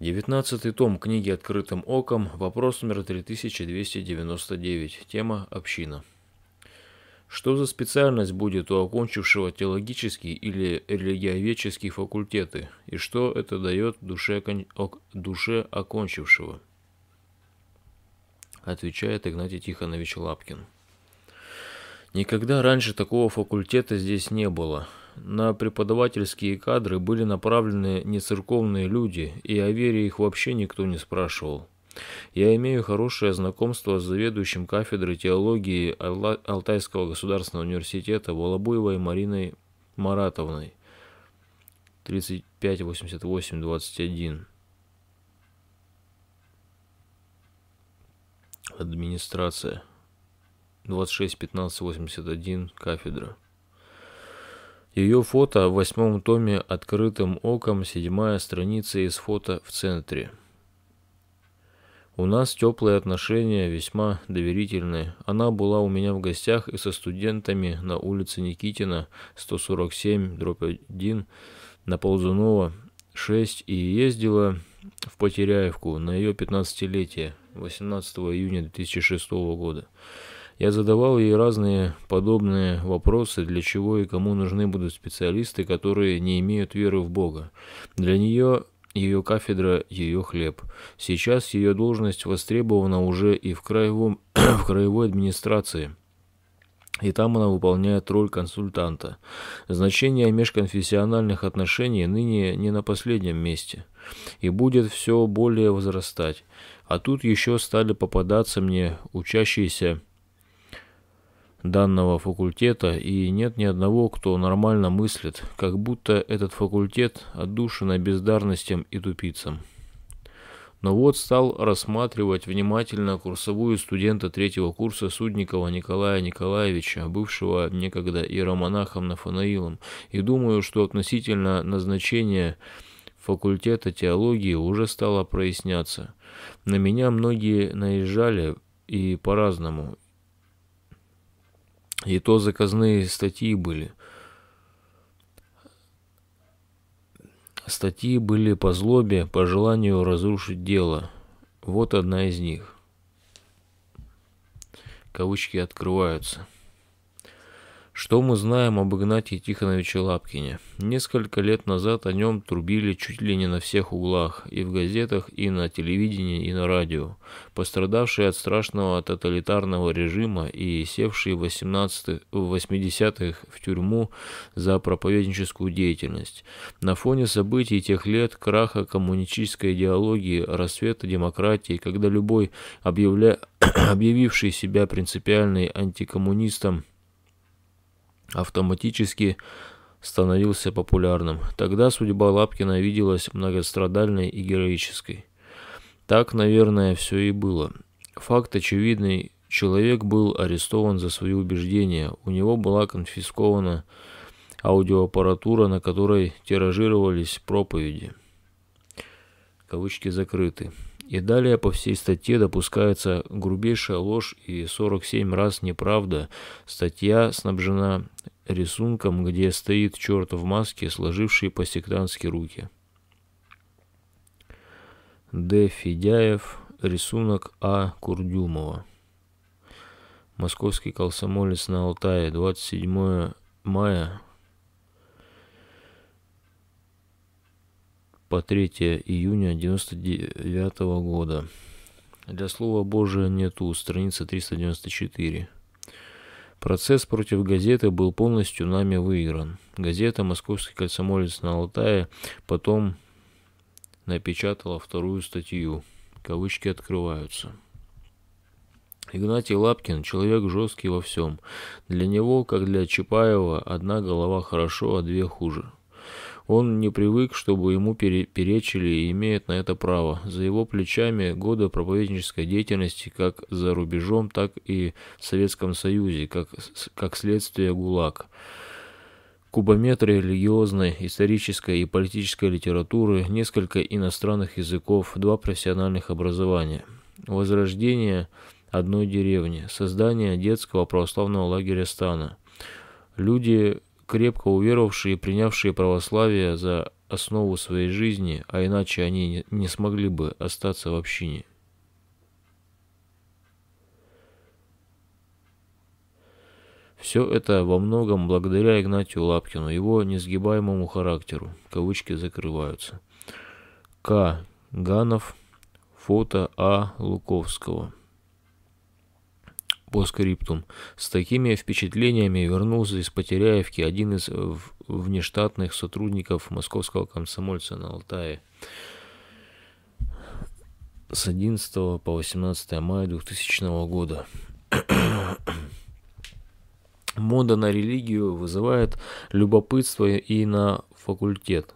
Девятнадцатый том книги «Открытым оком», вопрос номер 3299, тема «Община». Что за специальность будет у окончившего теологический или религиоведческий факультеты, и что это дает душе, ок, душе окончившего? Отвечает Игнатий Тихонович Лапкин. Никогда раньше такого факультета здесь не было – на преподавательские кадры были направлены не церковные люди, и о вере их вообще никто не спрашивал. Я имею хорошее знакомство с заведующим кафедрой теологии Алтайского государственного университета Волобуевой Мариной Маратовной, 3588-21, администрация, 261581, кафедра. Ее фото в восьмом томе «Открытым оком», седьмая страница из фото в центре. У нас теплые отношения, весьма доверительные. Она была у меня в гостях и со студентами на улице Никитина, 147, дробь 1, на Ползунова, 6, и ездила в Потеряевку на ее 15-летие, 18 июня 2006 года. Я задавал ей разные подобные вопросы, для чего и кому нужны будут специалисты, которые не имеют веры в Бога. Для нее ее кафедра – ее хлеб. Сейчас ее должность востребована уже и в, краевом, в краевой администрации. И там она выполняет роль консультанта. Значение межконфессиональных отношений ныне не на последнем месте. И будет все более возрастать. А тут еще стали попадаться мне учащиеся данного факультета, и нет ни одного, кто нормально мыслит, как будто этот факультет отдушина бездарностям и тупицам. Но вот стал рассматривать внимательно курсовую студента третьего курса Судникова Николая Николаевича, бывшего некогда иеромонахом Нафанаилом, и думаю, что относительно назначения факультета теологии уже стало проясняться. На меня многие наезжали и по-разному, и то заказные статьи были. Статьи были по злобе, по желанию разрушить дело. Вот одна из них. Кавычки открываются. Что мы знаем об Игнатии Тихоновиче Лапкине? Несколько лет назад о нем трубили чуть ли не на всех углах, и в газетах, и на телевидении, и на радио. Пострадавший от страшного тоталитарного режима и севший в 80-х в тюрьму за проповедническую деятельность. На фоне событий тех лет, краха коммунистической идеологии, расцвета демократии, когда любой, объявля... объявивший себя принципиальным антикоммунистом, автоматически становился популярным. Тогда судьба Лапкина виделась многострадальной и героической. Так, наверное, все и было. Факт очевидный, человек был арестован за свои убеждения, у него была конфискована аудиоаппаратура, на которой тиражировались проповеди. Кавычки закрыты. И далее по всей статье допускается грубейшая ложь и 47 раз неправда. Статья снабжена рисунком, где стоит черт в маске, сложивший по-сектантски руки. Д. Федяев. Рисунок А. Курдюмова. Московский комсомолец на Алтае. 27 мая по 3 июня 1999 года. Для Слова Божия нету, страница 394. Процесс против газеты был полностью нами выигран. Газета «Московский кольцемолец на Алтае» потом напечатала вторую статью. Кавычки открываются. Игнатий Лапкин – человек жесткий во всем. Для него, как для Чапаева, одна голова хорошо, а две хуже – он не привык, чтобы ему перечили и имеет на это право. За его плечами годы проповеднической деятельности как за рубежом, так и в Советском Союзе, как, как следствие ГУЛАГ. кубометры религиозной, исторической и политической литературы, несколько иностранных языков, два профессиональных образования. Возрождение одной деревни, создание детского православного лагеря Стана. Люди крепко уверовавшие и принявшие православие за основу своей жизни, а иначе они не смогли бы остаться в общине. Все это во многом благодаря Игнатию Лапкину, его несгибаемому характеру. Кавычки закрываются. К. Ганов. Фото А. Луковского. По скриптум. С такими впечатлениями вернулся из Потеряевки один из э, внештатных сотрудников московского комсомольца на Алтае. С 11 по 18 мая 2000 года. Мода на религию вызывает любопытство и на факультет.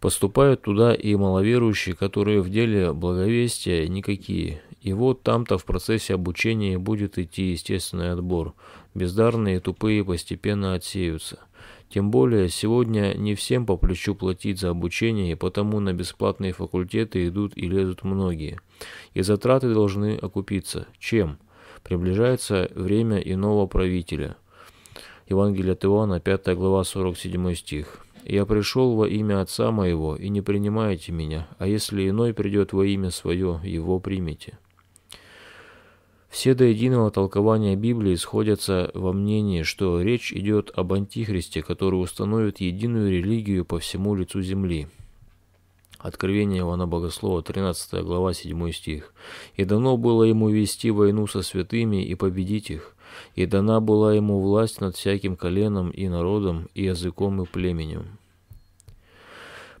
Поступают туда и маловерующие, которые в деле благовестия никакие – и вот там-то в процессе обучения будет идти естественный отбор. Бездарные и тупые постепенно отсеются. Тем более, сегодня не всем по плечу платить за обучение, и потому на бесплатные факультеты идут и лезут многие. И затраты должны окупиться. Чем? Приближается время иного правителя. Евангелие от Иоанна, 5 глава, 47 стих. «Я пришел во имя Отца Моего, и не принимаете меня, а если иной придет во имя Свое, его примите». Все до единого толкования Библии сходятся во мнении, что речь идет об Антихристе, который установит единую религию по всему лицу земли. Откровение Иоанна Богослова, 13 глава, 7 стих. «И дано было ему вести войну со святыми и победить их, и дана была ему власть над всяким коленом и народом, и языком и племенем».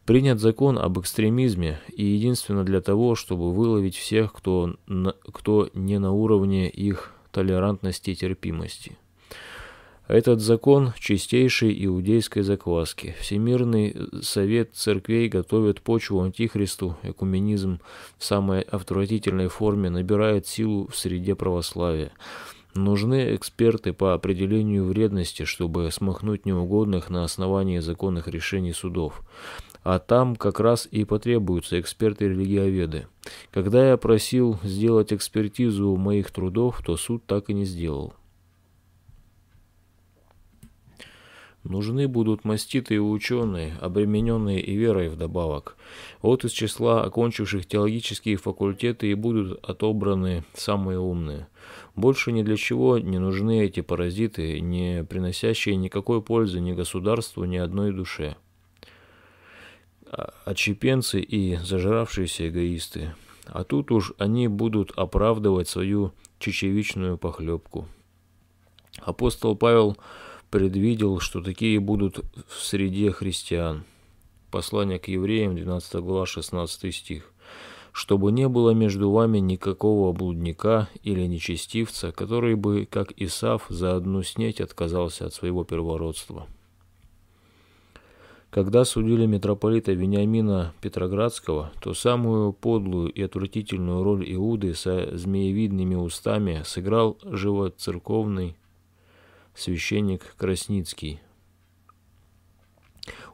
Принят закон об экстремизме и единственно для того, чтобы выловить всех, кто, на, кто не на уровне их толерантности и терпимости. Этот закон чистейшей иудейской закваски. Всемирный совет церквей готовит почву антихристу, экуменизм в самой отвратительной форме набирает силу в среде православия. Нужны эксперты по определению вредности, чтобы смахнуть неугодных на основании законных решений судов. А там как раз и потребуются эксперты-религиоведы. Когда я просил сделать экспертизу моих трудов, то суд так и не сделал. Нужны будут маститые ученые, обремененные и верой вдобавок. Вот из числа окончивших теологические факультеты и будут отобраны самые умные. Больше ни для чего не нужны эти паразиты, не приносящие никакой пользы ни государству, ни одной душе. А, отщепенцы и зажравшиеся эгоисты. А тут уж они будут оправдывать свою чечевичную похлебку. Апостол Павел предвидел, что такие будут в среде христиан. Послание к евреям, 12 глава, 16 стих. «Чтобы не было между вами никакого блудника или нечестивца, который бы, как Исав, за одну снеть отказался от своего первородства». Когда судили митрополита Вениамина Петроградского, то самую подлую и отвратительную роль Иуды со змеевидными устами сыграл живоцерковный священник Красницкий.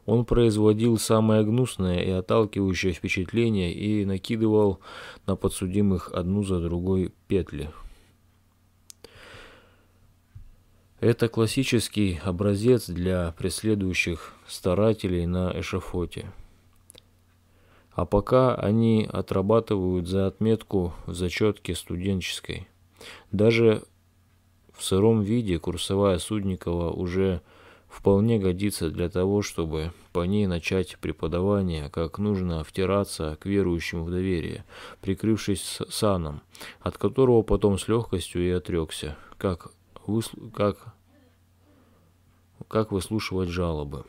Он производил самое гнусное и отталкивающее впечатление и накидывал на подсудимых одну за другой петли – Это классический образец для преследующих старателей на эшафоте. А пока они отрабатывают за отметку в зачетке студенческой. Даже в сыром виде курсовая Судникова уже вполне годится для того, чтобы по ней начать преподавание, как нужно втираться к верующим в доверие, прикрывшись саном, от которого потом с легкостью и отрекся, как выслу... как... как выслушивать жалобы.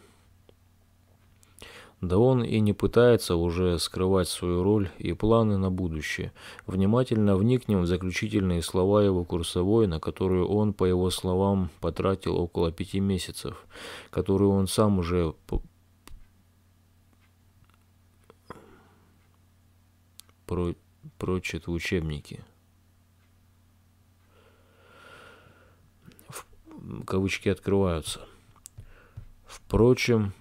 Да он и не пытается уже скрывать свою роль и планы на будущее. Внимательно вникнем в заключительные слова его курсовой, на которую он, по его словам, потратил около пяти месяцев, которую он сам уже про... прочит в учебнике. кавычки открываются. Впрочем,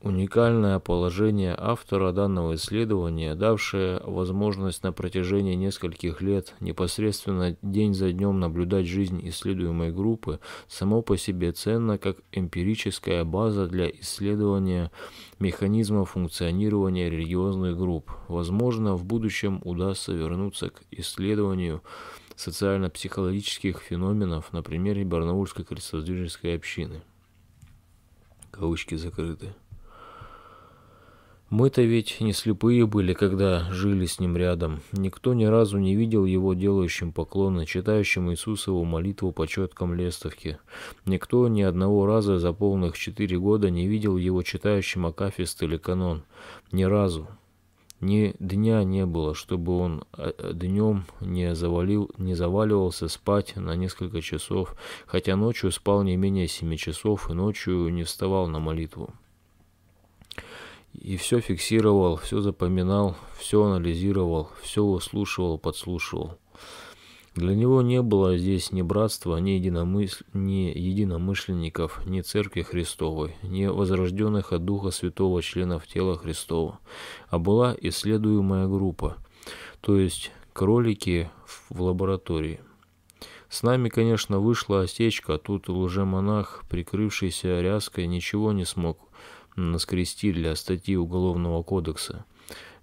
уникальное положение автора данного исследования, давшее возможность на протяжении нескольких лет непосредственно день за днем наблюдать жизнь исследуемой группы, само по себе ценно как эмпирическая база для исследования механизма функционирования религиозных групп. Возможно, в будущем удастся вернуться к исследованию – социально-психологических феноменов на примере Барнаульской крестодвиженской общины. Кавычки закрыты. Мы-то ведь не слепые были, когда жили с ним рядом. Никто ни разу не видел его делающим поклоны, читающим Иисусову молитву по четкам лестовки. Никто ни одного раза за полных четыре года не видел его читающим Акафист или канон. Ни разу. Ни дня не было, чтобы он э, э, днем не, завалил, не заваливался спать на несколько часов, хотя ночью спал не менее семи часов и ночью не вставал на молитву. И все фиксировал, все запоминал, все анализировал, все выслушивал, подслушивал. Для него не было здесь ни братства, ни, единомыс... ни единомышленников, ни церкви Христовой, ни возрожденных от Духа Святого членов тела Христова, а была исследуемая группа, то есть кролики в лаборатории. С нами, конечно, вышла осечка, а тут лжемонах, прикрывшийся ряской, ничего не смог наскрести для статьи Уголовного кодекса –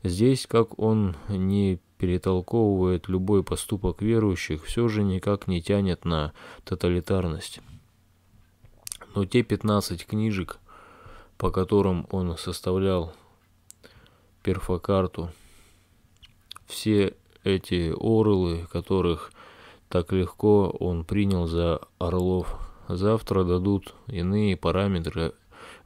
Здесь, как он не перетолковывает любой поступок верующих, все же никак не тянет на тоталитарность. Но те 15 книжек, по которым он составлял перфокарту, все эти орлы, которых так легко он принял за орлов, завтра дадут иные параметры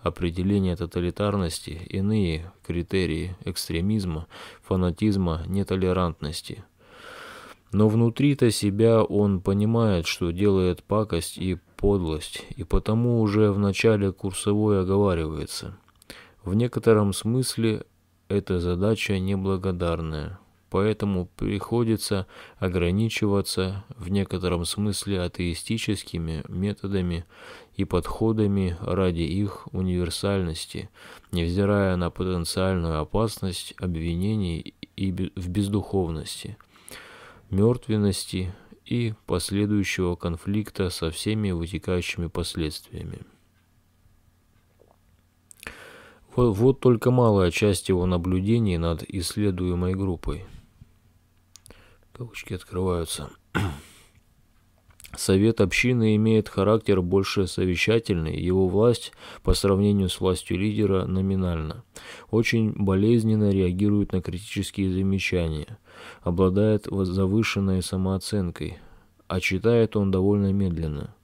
определения тоталитарности, иные критерии экстремизма, фанатизма, нетолерантности. Но внутри-то себя он понимает, что делает пакость и подлость, и потому уже в начале курсовой оговаривается. В некотором смысле эта задача неблагодарная поэтому приходится ограничиваться в некотором смысле атеистическими методами и подходами ради их универсальности, невзирая на потенциальную опасность обвинений и в бездуховности, мертвенности и последующего конфликта со всеми вытекающими последствиями. Вот только малая часть его наблюдений над исследуемой группой. Кавычки открываются. Совет общины имеет характер больше совещательный, его власть по сравнению с властью лидера номинальна. Очень болезненно реагирует на критические замечания, обладает завышенной самооценкой, а читает он довольно медленно.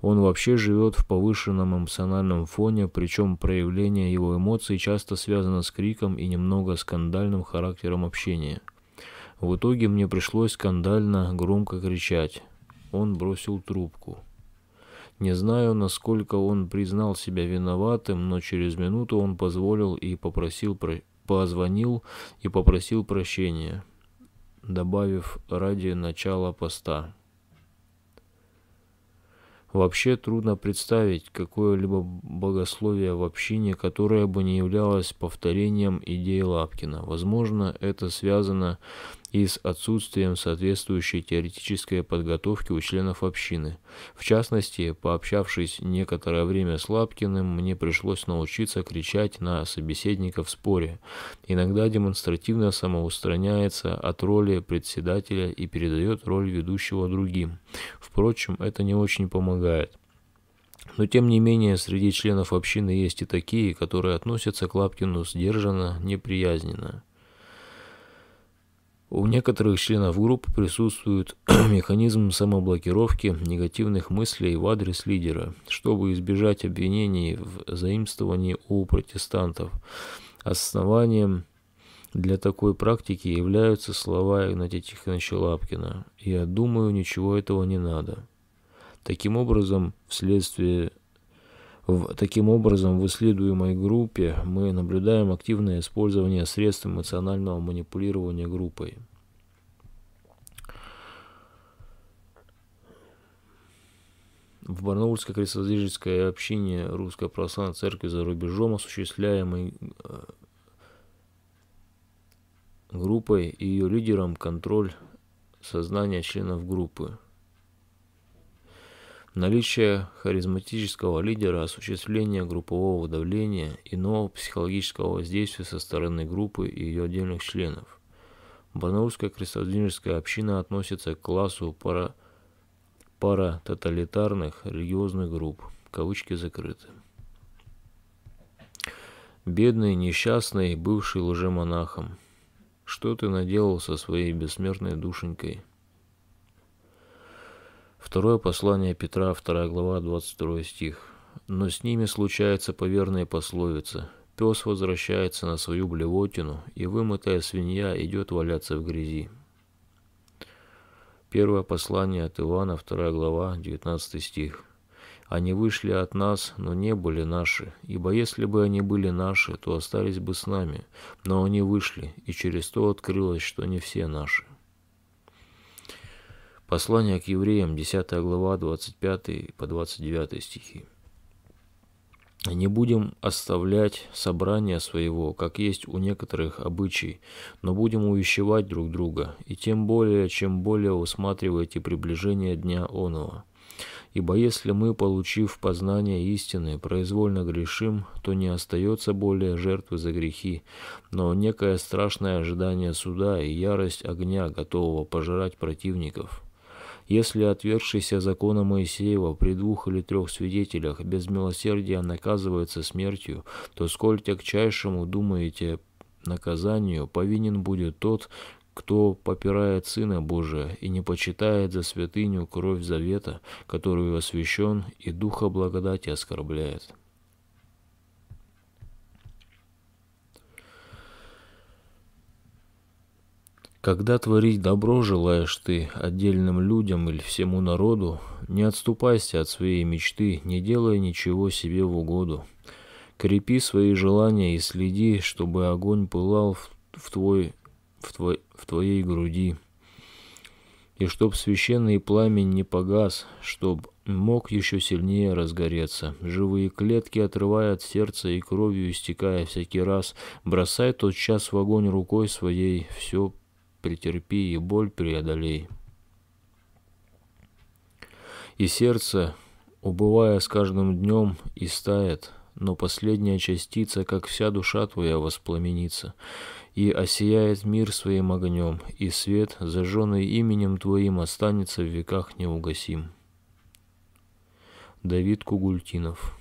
Он вообще живет в повышенном эмоциональном фоне, причем проявление его эмоций часто связано с криком и немного скандальным характером общения – в итоге мне пришлось скандально громко кричать. Он бросил трубку. Не знаю, насколько он признал себя виноватым, но через минуту он позволил и попросил, позвонил и попросил прощения, добавив ради начала поста. Вообще трудно представить какое-либо богословие в общине, которое бы не являлось повторением идеи Лапкина. Возможно, это связано и с отсутствием соответствующей теоретической подготовки у членов общины. В частности, пообщавшись некоторое время с Лапкиным, мне пришлось научиться кричать на собеседника в споре. Иногда демонстративно самоустраняется от роли председателя и передает роль ведущего другим. Впрочем, это не очень помогает. Но тем не менее, среди членов общины есть и такие, которые относятся к Лапкину сдержанно, неприязненно. У некоторых членов групп присутствует механизм самоблокировки негативных мыслей в адрес лидера, чтобы избежать обвинений в заимствовании у протестантов. Основанием – для такой практики являются слова Игнатия Тихоновича Лапкина «Я думаю, ничего этого не надо». Таким образом, вследствие в, таким образом, в исследуемой группе мы наблюдаем активное использование средств эмоционального манипулирования группой. В Барнаульской крестовоздвиженской общине Русской Православной Церкви за рубежом осуществляемый э, группой и ее лидером контроль сознания членов группы. Наличие харизматического лидера, осуществление группового давления, иного психологического воздействия со стороны группы и ее отдельных членов. Барнаульская крестовденежская община относится к классу пара, паратоталитарных религиозных групп. Кавычки закрыты. Бедный, несчастный, бывший лжемонахом. Что ты наделал со своей бессмертной душенькой? Второе послание Петра, 2 глава, 22 стих. Но с ними случается поверная пословица. Пес возвращается на свою блевотину, и вымытая свинья идет валяться в грязи. Первое послание от Ивана, 2 глава, 19 стих. Они вышли от нас, но не были наши, ибо если бы они были наши, то остались бы с нами. Но они вышли, и через то открылось, что не все наши. Послание к евреям, 10 глава, 25 по 29 стихи. Не будем оставлять собрания своего, как есть у некоторых обычай, но будем увещевать друг друга, и тем более, чем более усматриваете приближение дня оного. Ибо если мы, получив познание истины, произвольно грешим, то не остается более жертвы за грехи, но некое страшное ожидание суда и ярость огня, готового пожирать противников. Если отвергшийся закона Моисеева при двух или трех свидетелях без милосердия наказывается смертью, то сколь тягчайшему, думаете, наказанию повинен будет тот, кто попирает Сына Божия и не почитает за святыню кровь завета, которую освящен и духа благодати оскорбляет. Когда творить добро желаешь ты отдельным людям или всему народу, не отступайся от своей мечты, не делая ничего себе в угоду. Крепи свои желания и следи, чтобы огонь пылал в твой в, твой, в твоей груди. И чтоб священный пламень не погас, чтоб мог еще сильнее разгореться. Живые клетки, отрывая от сердца и кровью истекая всякий раз, бросай тот час в огонь рукой своей, все претерпи и боль преодолей. И сердце, убывая с каждым днем, и стает – но последняя частица, как вся душа твоя, воспламенится, и осияет мир своим огнем, и свет, зажженный именем твоим, останется в веках неугасим. Давид Кугультинов